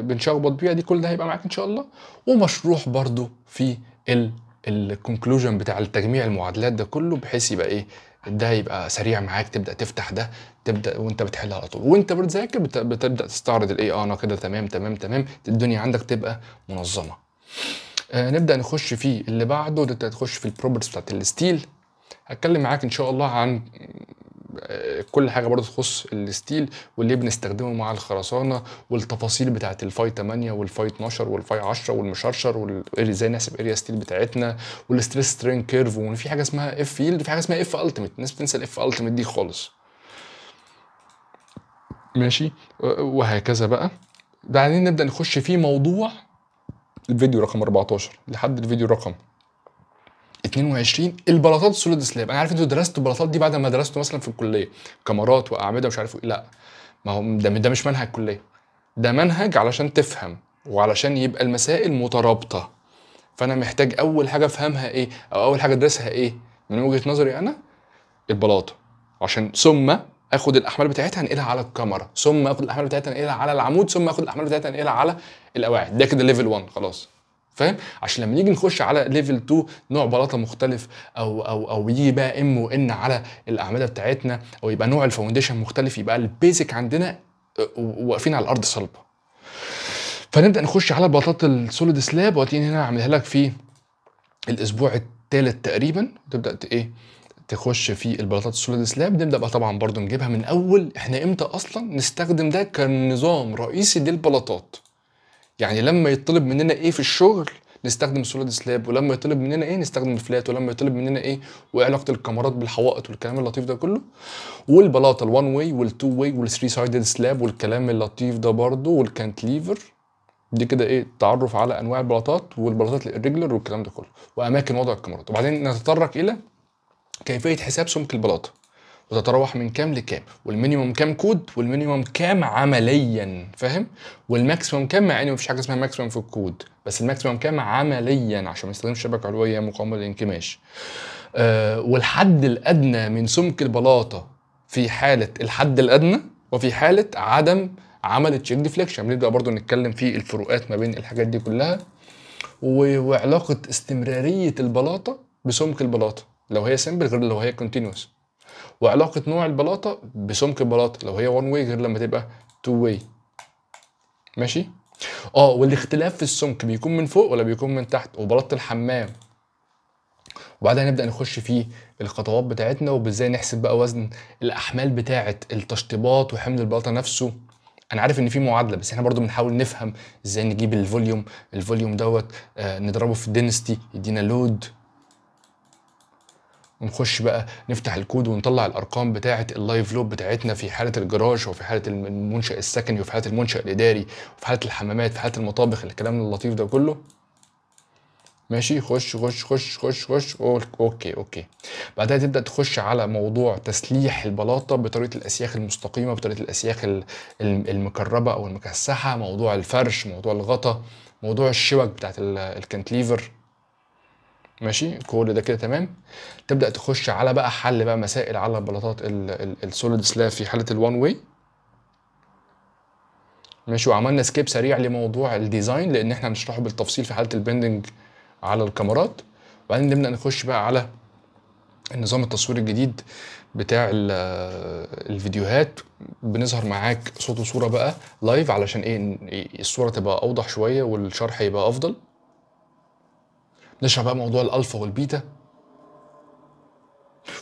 بنشخبط بيها دي كل ده هيبقى معاك ان شاء الله ومشروح برضو في الكونكلوجن بتاع التجميع المعادلات ده كله بحيث يبقى ايه ده يبقى سريع معاك تبدا تفتح ده تبدا وانت بتحل على طول وانت بتذاكر بتبدا تستعرض الاي اه انا كده تمام تمام تمام الدنيا عندك تبقى منظمه آه نبدا نخش في اللي بعده ده تخش في البروبرتيز بتاعت الستيل هتكلم معاك ان شاء الله عن آه، كل حاجه برضه تخص الستيل واللي بنستخدمه مع الخرسانه والتفاصيل بتاعه الفاي 8 والفاي 12 والفاي 10 والمشرشر وازاي نحسب اريا ستيل بتاعتنا والستريس سترين كيرف وفي حاجه اسمها اف يلد في حاجه اسمها اف التيميت الناس بتنسى الاف التيميت دي خالص ماشي وهكذا بقى بعدين نبدا نخش في موضوع الفيديو رقم 14 لحد الفيديو رقم 22 البلاطات السوليد سلاب انا عارف انتوا درستوا البلاطات دي بعد ما درستوا مثلا في الكليه كاميرات واعمده مش عارف ايه لا ما هو ده ده مش منهج كليه ده منهج علشان تفهم وعلشان يبقى المسائل مترابطه فانا محتاج اول حاجه افهمها ايه او اول حاجه ادرسها ايه من وجهه نظري انا البلاطه عشان ثم اخد الاحمال بتاعتها انقلها على الكاميرا ثم اخد الاحمال بتاعتها انقلها على العمود ثم اخد الاحمال بتاعتها انقلها على الاواعي ده كده ليفل 1 خلاص فاهم عشان لما نيجي نخش على ليفل 2 نوع بلاطه مختلف او او او يجي بقى ام وان على الاعمده بتاعتنا او يبقى نوع الفاونديشن مختلف يبقى البيزك عندنا واقفين على الارض صلبه فنبدا نخش على بلاطات السوليد سلاب وقتين هنا هعملها لك في الاسبوع الثالث تقريبا تبدا ايه تخش في البلاطات السوليد سلاب نبدا بقى طبعا برضو نجيبها من اول احنا امتى اصلا نستخدم ده كنظام رئيسي للبلاطات يعني لما يطلب مننا ايه في الشغل نستخدم سوليد سلاب ولما يطلب مننا ايه نستخدم الفلات ولما يطلب مننا ايه وايه علاقه الكاميرات بالحوائط والكلام اللطيف ده كله والبلاطه الوان واي والتو واي والثري سايدد سلاب والكلام اللطيف ده والكانت والكانتليفر دي كده ايه تعرف على انواع البلاطات والبلاطات الريجلر والكلام ده كله واماكن وضع الكاميرات وبعدين نتطرق الى كيفيه حساب سمك البلاطه وتتراوح من كام لكام والمينيموم كام كود والمينيموم كام عمليا فاهم والماكسيموم كام مع ان مفيش حاجه اسمها ماكسيموم في الكود بس الماكسيموم كام عمليا عشان ما يستخدمش شبكه علويه مقاومه للانكماش أه والحد الادنى من سمك البلاطه في حاله الحد الادنى وفي حاله عدم عمل تشيك ديفليكشن بنبدا برضو نتكلم في الفروقات ما بين الحاجات دي كلها وعلاقه استمراريه البلاطه بسمك البلاطه لو هي سمبل غير لو هي كونتينوس وعلاقه نوع البلاطه بسمك البلاطه لو هي وان واي غير لما تبقى تو واي ماشي اه والاختلاف في السمك بيكون من فوق ولا بيكون من تحت وبلاطه الحمام وبعدها نبدا نخش في الخطوات بتاعتنا وازاي نحسب بقى وزن الاحمال بتاعه التشطيبات وحمل البلاطه نفسه انا عارف ان في معادله بس احنا برضو بنحاول نفهم ازاي نجيب الفوليوم الفوليوم دوت آه نضربه في الدنستي يدينا لود ونخش بقى نفتح الكود ونطلع الارقام بتاعه اللايف لوب بتاعتنا في حاله الجراج وفي حاله المنشا السكني وفي حاله المنشا الاداري وفي حاله الحمامات في حاله المطابخ الكلام اللطيف ده كله ماشي خش خش خش خش خش اوكي اوكي بعدها تبدا تخش على موضوع تسليح البلاطه بطريقه الاسياخ المستقيمه بطريقه الاسياخ المكربه او المكسحه موضوع الفرش موضوع الغطا موضوع الشبك بتاعت الكنتليفر ماشي كل ده كده تمام تبدا تخش على بقى حل بقى مسائل على البلاطات السوليد سلاف في حاله الوان واي ماشي وعملنا سكيب سريع لموضوع الديزاين لان احنا هنشرحه بالتفصيل في حاله البندنج على الكاميرات وبعدين نبدا نخش بقى على النظام التصوير الجديد بتاع الفيديوهات بنظهر معاك صوت وصوره بقى لايف علشان ايه الصوره تبقى اوضح شويه والشرح يبقى افضل نشرح بقى موضوع الالفا والبيتا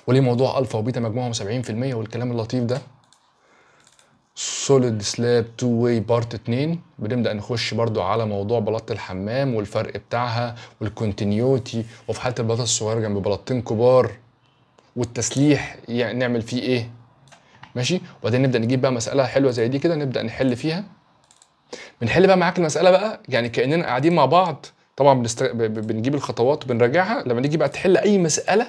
وليه موضوع الفا وبيتا مجموعهم 70% والكلام اللطيف ده سوليد سلاب تو واي بارت 2 بنبدا نخش برضو على موضوع بلاط الحمام والفرق بتاعها والكونتينيوتي وفي حاله البلاطه الصغيره جنب بلاطتين كبار والتسليح يعني نعمل فيه ايه ماشي وبعدين نبدا نجيب بقى مساله حلوه زي دي كده نبدا نحل فيها بنحل بقى معاك المساله بقى يعني كاننا قاعدين مع بعض طبعا بنست... بنجيب الخطوات وبنراجعها لما نيجي بقى تحل اي مساله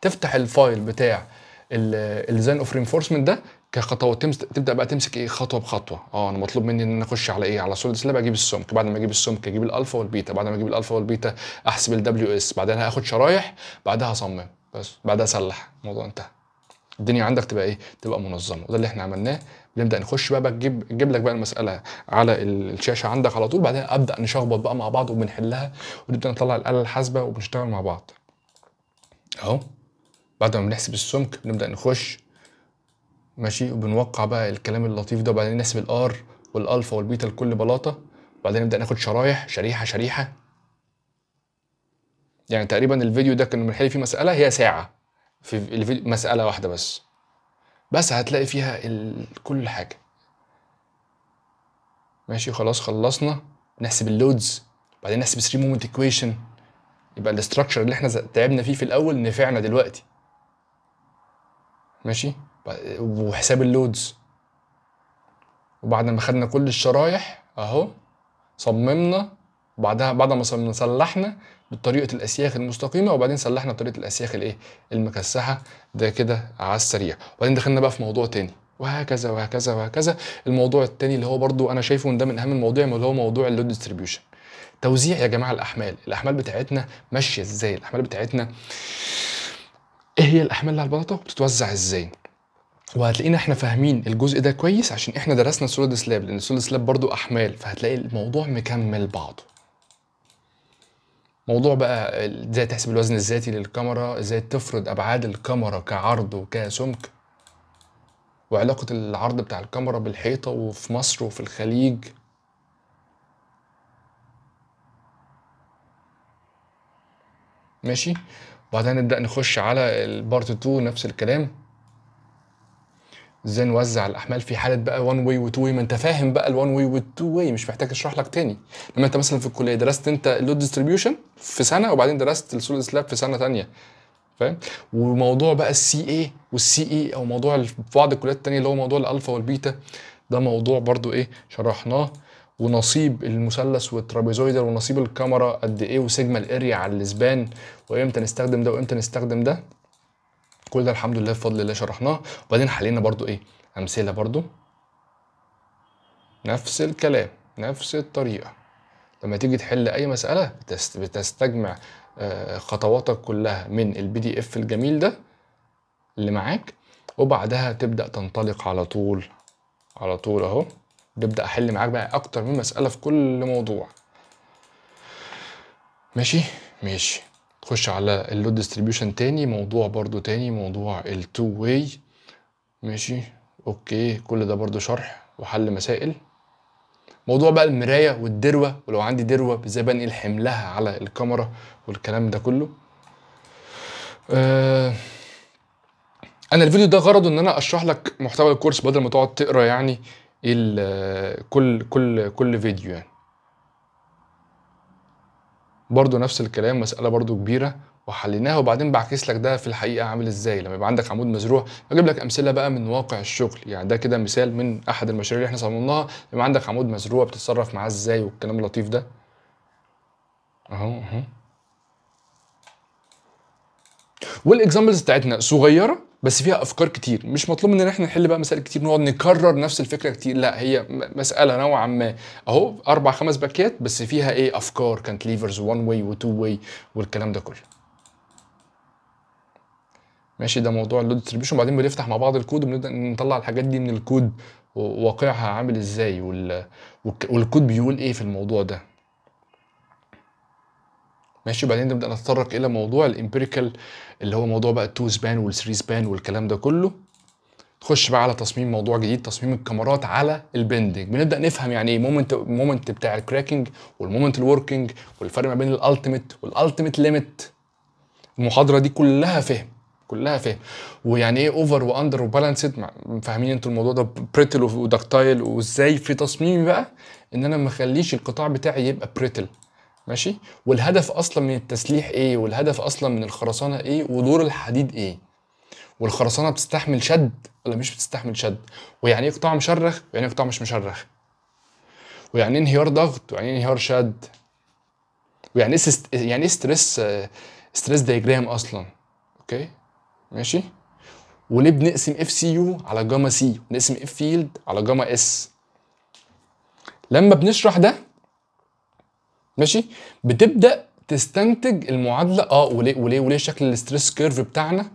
تفتح الفايل بتاع الديزاين اوف رينفورسمنت ده كخطوات تمس... تبدا بقى تمسك ايه خطوه بخطوه اه انا مطلوب مني ان انا اخش على ايه على سوليد سلاب اجيب السمك بعد ما اجيب السمك اجيب الالفا والبيتا بعد ما اجيب الالفا والبيتا احسب الدبليو اس بعدين هاخد شرايح بعدها اصمم بس بعدها اصلح الموضوع انتهى الدنيا عندك تبقى ايه تبقى منظمه وده اللي احنا عملناه نبدا نخش بقى تجيب نجيب لك بقى المساله على الشاشه عندك على طول بعدين ابدا نشخبط بقى مع بعض وبنحلها ونبدا نطلع الاله الحاسبه وبنشتغل مع بعض اهو بعد ما بنحسب السمك نبدا نخش ماشي وبنوقع بقى الكلام اللطيف ده وبعدين نحسب الار والالفا والبيتا لكل بلاطه وبعدين نبدا ناخد شرايح شريحه شريحه يعني تقريبا الفيديو ده كنا بنحل فيه مساله هي ساعه في الفيديو مساله واحده بس بس هتلاقي فيها كل حاجه ماشي خلاص خلصنا نحسب اللودز بعدين نحسب 3 مومنت ايكويشن يبقى الاستراكشر اللي احنا تعبنا فيه في الاول نفعنا دلوقتي ماشي وحساب اللودز وبعد ما خدنا كل الشرايح اهو صممنا بعدها بعد ما صممنا صلحنا بطريقه الاسياخ المستقيمه وبعدين صلحنا بطريقه الاسياخ الايه المكسحه ده كده على السريع وبعدين دخلنا بقى في موضوع تاني وهكذا وهكذا وهكذا الموضوع التاني اللي هو برضو انا شايفه ان ده من اهم المواضيع اللي هو موضوع اللود ديستريبيوشن توزيع يا جماعه الاحمال الاحمال بتاعتنا ماشيه ازاي الاحمال بتاعتنا ايه هي الاحمال اللي على البلاطه وبتتوزع ازاي وهتلاقينا احنا فاهمين الجزء ده كويس عشان احنا درسنا سوليد سلاب لان سوليد سلاب برضو احمال فهتلاقي الموضوع مكمل بعضه موضوع بقى ازاي تحسب الوزن الذاتي للكاميرا ازاي تفرض ابعاد الكاميرا كعرض وكسمك وعلاقة العرض بتاع الكاميرا بالحيطة وفي مصر وفي الخليج ماشي وبعدين نبدأ نخش على البارت 2 نفس الكلام ازاي نوزع الاحمال في حاله بقى وان واي وتو واي ما انت فاهم بقى الوان واي و2 واي مش محتاج اشرح لك تاني لما انت مثلا في الكليه درست انت اللود ديستريبيوشن في سنه وبعدين درست السوليد سلاب في سنه ثانيه فاهم وموضوع بقى السي اي والسي اي e، او موضوع في بعض الكليات الثانيه اللي هو موضوع الالفا والبيتا ده موضوع برضو ايه شرحناه ونصيب المثلث والترابيزويدال ونصيب الكاميرا قد ايه وسيجما الاريا على الاسبان وامتى نستخدم ده وامتى نستخدم ده كل ده الحمد لله بفضل الله شرحناه وبعدين حلينا برضو ايه امثله برضو نفس الكلام نفس الطريقه لما تيجي تحل اي مساله بتستجمع آه، خطواتك كلها من البي دي اف الجميل ده اللي معاك وبعدها تبدا تنطلق على طول على طول اهو ببدا احل معاك بقى اكتر من مساله في كل موضوع ماشي ماشي خش على اللود ديستريبيوشن تاني موضوع برضو تاني موضوع التو واي ماشي اوكي كل ده برضو شرح وحل مسائل موضوع بقى المرايه والدروه ولو عندي دروه ازاي بنقل حملها على الكاميرا والكلام ده كله آه انا الفيديو ده غرضه ان انا اشرح لك محتوى الكورس بدل ما تقعد تقرا يعني كل كل كل فيديو يعني برضو نفس الكلام مساله برضو كبيره وحليناها وبعدين بعكس لك ده في الحقيقه عامل ازاي لما يبقى عندك عمود مزروع بجيب لك امثله بقى من واقع الشغل يعني ده كده مثال من احد المشاريع اللي احنا صممناها لما عندك عمود مزروع بتتصرف معاه ازاي والكلام اللطيف ده اهو اهو والاكزامبلز بتاعتنا صغيره بس فيها افكار كتير مش مطلوب مننا احنا نحل بقى مسائل كتير نقعد نكرر نفس الفكره كتير لا هي مساله نوعا ما اهو اربع خمس باكيات بس فيها ايه افكار كانت ليفرز 1 واي و2 واي والكلام ده كله ماشي ده موضوع اللود ديستريبيوشن وبعدين بنفتح مع بعض الكود وبنبدا نطلع الحاجات دي من الكود واقعها عامل ازاي والكود بيقول ايه في الموضوع ده ماشي وبعدين نبدا نتطرق الى موضوع الامبيريكال اللي هو موضوع بقى التو سبان والثري سبان والكلام ده كله نخش بقى على تصميم موضوع جديد تصميم الكاميرات على البندنج بنبدا نفهم يعني ايه مومنت مومنت بتاع الكراكنج والمومنت الوركينج والفرق ما بين الالتيميت والالتيميت ليميت المحاضره دي كلها فهم كلها فهم ويعني ايه اوفر واندر وبالانسد فاهمين انتوا الموضوع ده بريتل ودكتايل وازاي في تصميمي بقى ان انا ما اخليش القطاع بتاعي يبقى بريتل ماشي والهدف اصلا من التسليح ايه والهدف اصلا من الخرسانه ايه ودور الحديد ايه والخرسانه بتستحمل شد ولا مش بتستحمل شد ويعني ايه قطاع مشرخ ويعني ايه قطاع مش مشرخ ويعني ايه انهيار ضغط ويعني ايه انهيار شد ويعني ايه ست... يعني ايه ستريس ستريس دايجرام اصلا اوكي ماشي وليه بنقسم اف سي يو على جاما سي ونقسم اف فيلد على جاما اس لما بنشرح ده ماشي بتبدا تستنتج المعادله اه وليه وليه وليه شكل الاستريس كيرف بتاعنا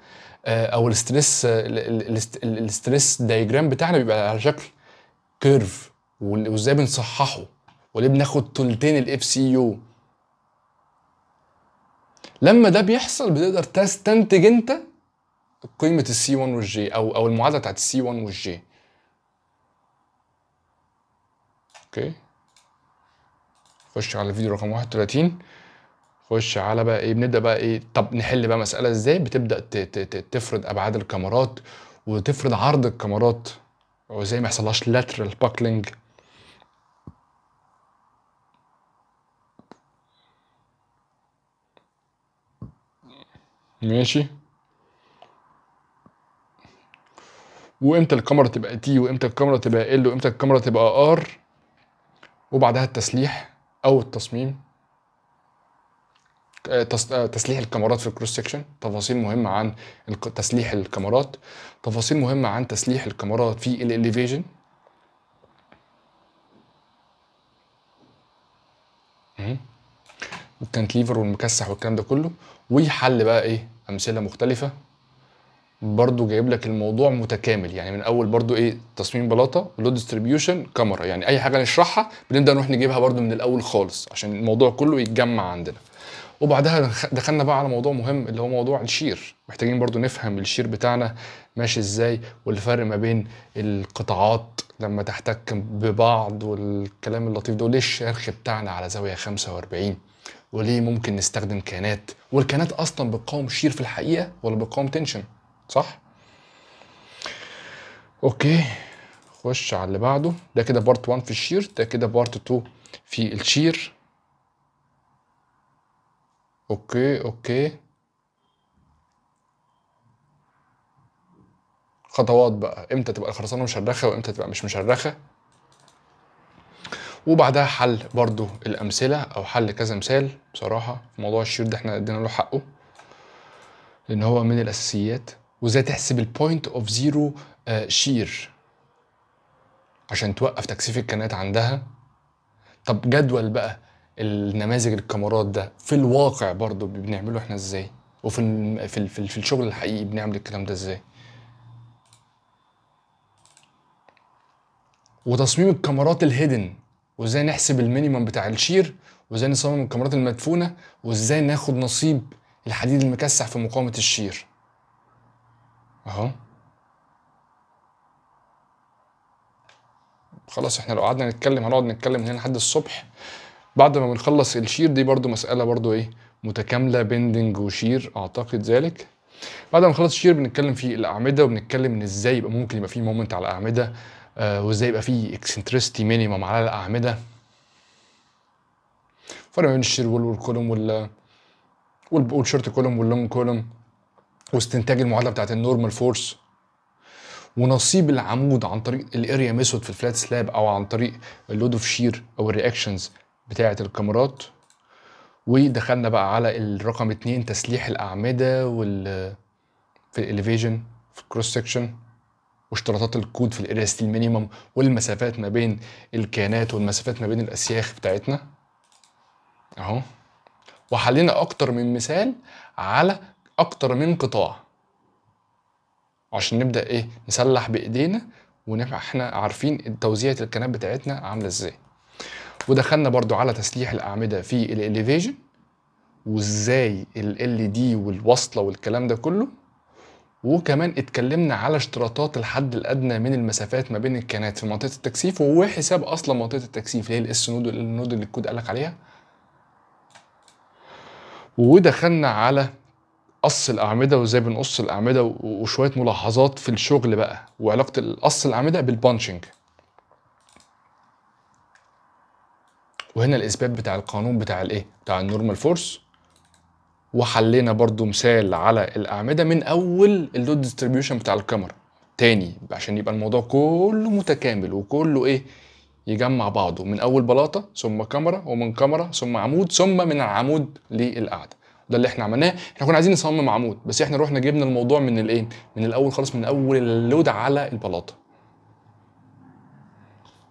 آه، او الاستريس الاستريس دايجرام بتاعنا بيبقى على شكل كيرف وازاي بنصححه وليه بناخد تلتين الاف سي يو لما ده بيحصل بتقدر تستنتج انت قيمه السي 1 والجي او او المعادله بتاعت السي 1 والجي اوكي okay. خش على الفيديو رقم 31 خش على بقى ايه بنبدا بقى ايه طب نحل بقى مساله ازاي بتبدا تفرض ابعاد الكاميرات وتفرض عرض الكاميرات وازاي ما يحصلهاش لاترال باكلينج ماشي وامتى الكاميرا تبقى تي وامتى الكاميرا تبقى ال وامتى الكاميرا تبقى ار وبعدها التسليح او التصميم آه، آه، تسليح الكاميرات في الكروس سكشن تفاصيل مهمه عن تسليح الكاميرات تفاصيل مهمه عن تسليح الكاميرات في الاليفيجن والكانتليفر والمكسح والكلام ده كله وحل بقى ايه امثله مختلفه برضو جايب لك الموضوع متكامل يعني من اول برضو ايه تصميم بلاطه لود ديستريبيوشن كاميرا يعني اي حاجه نشرحها بنبدا نروح نجيبها برضو من الاول خالص عشان الموضوع كله يتجمع عندنا وبعدها دخلنا بقى على موضوع مهم اللي هو موضوع الشير محتاجين برضو نفهم الشير بتاعنا ماشي ازاي والفرق ما بين القطاعات لما تحتك ببعض والكلام اللطيف ده وليه الشرخ بتاعنا على زاويه 45 وليه ممكن نستخدم كانات والكانات اصلا بتقاوم شير في الحقيقه ولا بتقاوم تنشن صح اوكي خش على اللي بعده ده كده بارت 1 في الشير ده كده بارت 2 في الشير اوكي اوكي خطوات بقى امتى تبقى الخرسانه مشرخه وامتى تبقى مش مشرخه وبعدها حل برضو الامثله او حل كذا مثال بصراحه موضوع الشير ده احنا ادينا له حقه لان هو من الاساسيات وازاي تحسب البوينت اوف زيرو شير عشان توقف تكثيف الكائنات عندها طب جدول بقى النماذج الكاميرات ده في الواقع برضه بنعمله احنا ازاي وفي في, في, في الشغل الحقيقي بنعمل الكلام ده ازاي وتصميم الكاميرات الهيدن وازاي نحسب المينيمم بتاع الشير وازاي نصمم الكاميرات المدفونه وازاي ناخد نصيب الحديد المكسح في مقاومه الشير اهو خلاص احنا لو قعدنا نتكلم هنقعد نتكلم هنا لحد الصبح بعد ما بنخلص الشير دي برضو مسألة برضو ايه متكاملة بندنج وشير اعتقد ذلك بعد ما نخلص الشير بنتكلم في الاعمدة وبنتكلم ان ازاي يبقى ممكن يبقى في مومنت على الاعمدة آه وازاي يبقى في اكسنترستي مينيمم على الاعمدة فرق بين الشير والكولوم وال والشورت كولوم واللونج كولوم واستنتاج المعادله بتاعت النورمال فورس ونصيب العمود عن طريق الاريا ميثود في الفلات سلاب او عن طريق اللود اوف شير او الرياكشنز بتاعت الكاميرات ودخلنا بقى على الرقم اتنين تسليح الاعمده وال في الاليفيجن في الكروس سكشن واشتراطات الكود في الاريا ستيل مينيمم والمسافات ما بين الكيانات والمسافات ما بين الاسياخ بتاعتنا اهو وحلينا اكتر من مثال على اكتر من قطاع عشان نبدا ايه نسلح بايدينا ونبقى احنا عارفين توزيعه الكنات بتاعتنا عامله ازاي ودخلنا برضو على تسليح الاعمده في الاليفيجن وازاي ال دي والوصله والكلام ده كله وكمان اتكلمنا على اشتراطات الحد الادنى من المسافات ما بين الكنات في منطقه التكثيف وحساب اصلا منطقه التكثيف اللي هي الاس نود النود اللي الكود قالك عليها ودخلنا على قص الاعمده وازاي بنقص الاعمده وشويه ملاحظات في الشغل بقى وعلاقه قص الاعمده بالبانشنج وهنا الاثبات بتاع القانون بتاع الايه بتاع النورمال فورس وحلينا برضو مثال على الاعمده من اول اللود ديستريبيوشن بتاع الكاميرا تاني عشان يبقى الموضوع كله متكامل وكله ايه يجمع بعضه من اول بلاطه ثم كاميرا ومن كاميرا ثم عمود ثم من العمود للقعده ده اللي احنا عملناه احنا كنا عايزين نصمم عمود بس احنا رحنا جبنا الموضوع من الايه من الاول خالص من اول اللود على البلاطه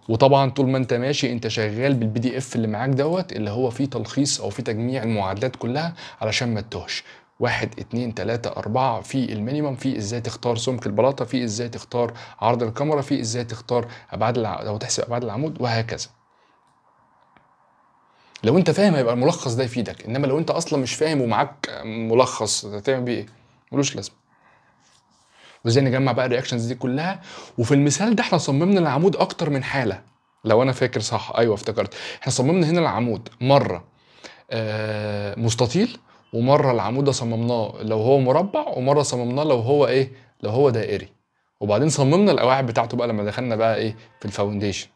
وطبعا طول ما انت ماشي انت شغال بالبي دي اف اللي معاك دوت اللي هو فيه تلخيص او فيه تجميع المعادلات كلها علشان ما تتوهش واحد اتنين تلاتة اربعة في المينيمم في ازاي تختار سمك البلاطة في ازاي تختار عرض الكاميرا في ازاي تختار ابعاد او تحسب ابعاد العمود وهكذا لو انت فاهم هيبقى الملخص ده يفيدك انما لو انت اصلا مش فاهم ومعاك ملخص هتعمل بيه ايه ملوش لازمه وازاي نجمع بقى الرياكشنز دي كلها وفي المثال ده احنا صممنا العمود اكتر من حاله لو انا فاكر صح ايوه افتكرت احنا صممنا هنا العمود مره آه، مستطيل ومره العمود ده صممناه لو هو مربع ومره صممناه لو هو ايه لو هو دائري وبعدين صممنا القواعد بتاعته بقى لما دخلنا بقى ايه في الفاونديشن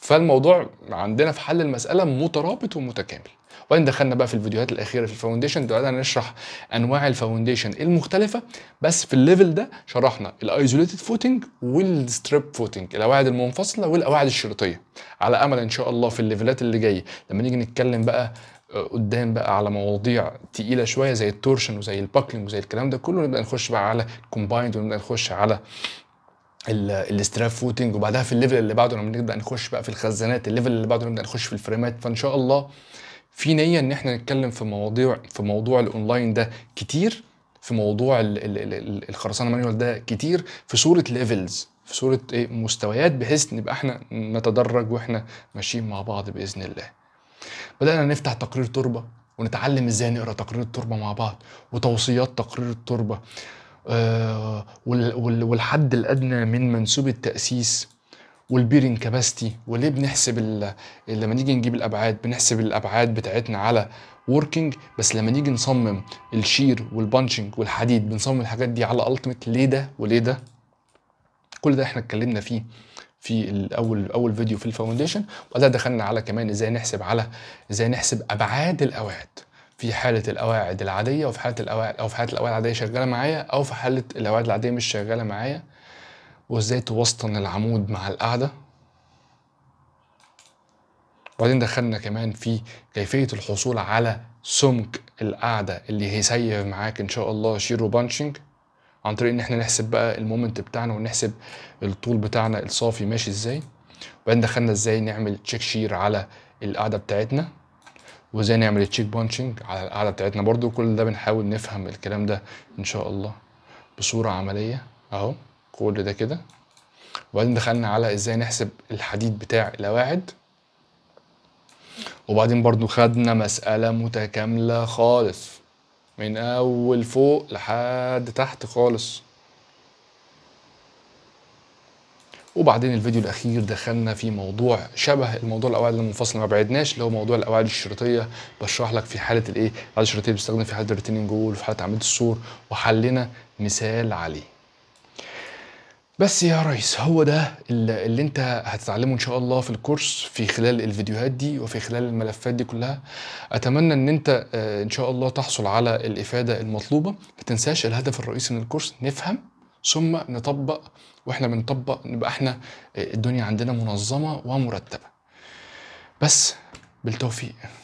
فالموضوع عندنا في حل المساله مترابط ومتكامل وبعدين دخلنا بقى في الفيديوهات الاخيره في الفاونديشن دلوقتي هنشرح انواع الفاونديشن المختلفه بس في الليفل ده شرحنا الايزوليتد فوتنج والستريب فوتنج القواعد المنفصله والقواعد الشريطيه على امل ان شاء الله في الليفلات اللي جايه لما نيجي نتكلم بقى آه، قدام بقى على مواضيع تقيله شويه زي التورشن وزي الباكلينج وزي الكلام ده كله نبدا نخش بقى على كومبايند ونبدا نخش على الاستراف فوتنج وبعدها في الليفل اللي بعده لما نبدا نخش بقى في الخزانات الليفل اللي بعده نبدا نخش في الفريمات فان شاء الله في نيه ان احنا نتكلم في مواضيع في موضوع الاونلاين ده كتير في موضوع الخرسانه مانيوال ده كتير في صوره ليفلز في صوره ايه مستويات بحيث نبقى احنا نتدرج واحنا ماشيين مع بعض باذن الله بدانا نفتح تقرير تربه ونتعلم ازاي نقرا تقرير التربه مع بعض وتوصيات تقرير التربه آه، والحد الادنى من منسوب التاسيس والبيرنج كاباستي وليه بنحسب لما نيجي نجيب الابعاد بنحسب الابعاد بتاعتنا على وركينج بس لما نيجي نصمم الشير والبانشنج والحديد بنصمم الحاجات دي على التيميت ليه ده وليه ده كل ده احنا اتكلمنا فيه في الاول اول فيديو في الفاونديشن وبعدها دخلنا على كمان ازاي نحسب على ازاي نحسب ابعاد الاوعاد في حاله القواعد العاديه وفي حاله الأواعد او في حاله الأواعد العاديه شغاله معايا او في حاله الأواعد العاديه مش شغاله معايا وازاي توسطن العمود مع القعدة وبعدين دخلنا كمان في كيفيه الحصول على سمك القعدة اللي هيسيف معاك ان شاء الله شيرو بانشنج عن طريق ان احنا نحسب بقى المومنت بتاعنا ونحسب الطول بتاعنا الصافي ماشي ازاي وبعدين دخلنا ازاي نعمل تشيك شير على القعدة بتاعتنا وازاي نعمل التشيك بانشنج على القاعدة بتاعتنا برضو كل ده بنحاول نفهم الكلام ده ان شاء الله بصوره عمليه اهو كل ده كده وبعدين دخلنا على ازاي نحسب الحديد بتاع القواعد وبعدين برضو خدنا مسألة متكاملة خالص من أول فوق لحد تحت خالص وبعدين الفيديو الاخير دخلنا في موضوع شبه الموضوع الاوعيه المنفصله ما بعدناش اللي هو موضوع الاوعيه الشريطيه بشرح لك في حاله الايه الاوعيه الشريطيه بيستخدم في حاله الريتيننج جول وفي حاله عمليه السور وحلنا مثال عليه بس يا ريس هو ده اللي انت هتتعلمه ان شاء الله في الكورس في خلال الفيديوهات دي وفي خلال الملفات دي كلها اتمنى ان انت آه، ان شاء الله تحصل على الافاده المطلوبه ما تنساش الهدف الرئيسي من الكورس نفهم ثم نطبق واحنا بنطبق نبقى احنا آه، الدنيا عندنا منظمه ومرتبه بس بالتوفيق